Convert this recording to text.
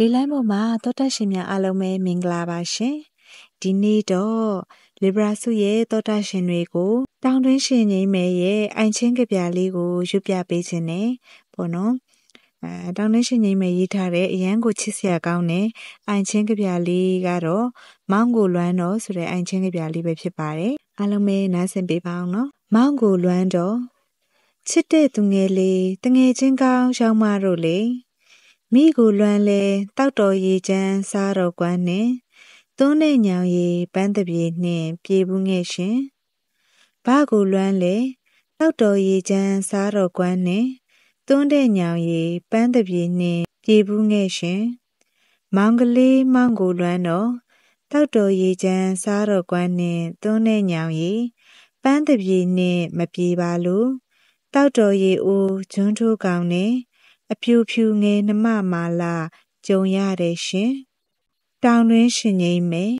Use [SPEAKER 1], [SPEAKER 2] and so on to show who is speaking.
[SPEAKER 1] လေလိုင်းပေါ်မှာတောတက်ရှင်များအားလုံးပဲမင်္ဂလာပါရှင်ဒီနေ့တော့ Libra စုရဲ့တောတက်ရှင်တွေကိုတောင်တွင်းရှင်ကြီးမဲရဲ့အိုင်ချင်းကြပြလေးကိုရွပြပေးခြင်းနဲ့ပေါ့နော်အဲတောင်နှင်းရှင်ကြီးမယ်ရေးထားတဲ့အရန်ကိုချစ်စရာကောင်းတဲ့အိုင်ချင်းကြပြလေးကတော့မောင်ကိုလွမ်းတော်ဆိုတဲ့အိုင်ချင်းကြပြလေးပဲဖြစ်ပါတယ်။အားလုံးပဲနားဆင်ပေးပါအောင်နော်။မောင်ကိုလွမ်းတော်ချစ်တဲ့သူငယ်လေးတငယ်ချင်းကောင်းရောက်မတို့လေမိကိုလွမ်းလဲတောက်တော်ရေချမ်းစားတော်ကွမ်းနဲ့သွန်းတဲ့ညောင်ရီပန်းတပြေနှင့်ပြေဘူးငဲ့ရှင်ဘကိုလွမ်းလေတောက်တော်ရေချမ်းစားတော်ကွမ်းနှင့်သွန်းတဲ့ညောင်ရီပန်းတပြေနှင့်ပြေဘူးငဲ့ရှင်မောင်ကလေးမောင်ကိုလွမ်းတော်တောက်တော်ရေချမ်းစားတော်ကွမ်းနှင့်သွန်းတဲ့ညောင်ရီပန်းတပြေနှင့်မပြေပါလို့တောက်တော်ရေအိုးဂျွန်းထိုးကောင်နဲ့အဖြူဖြူငယ်နမမာလာကြုံရတယ်ရှင်တောင်တွင်းရှင်ငိမ့်မယ်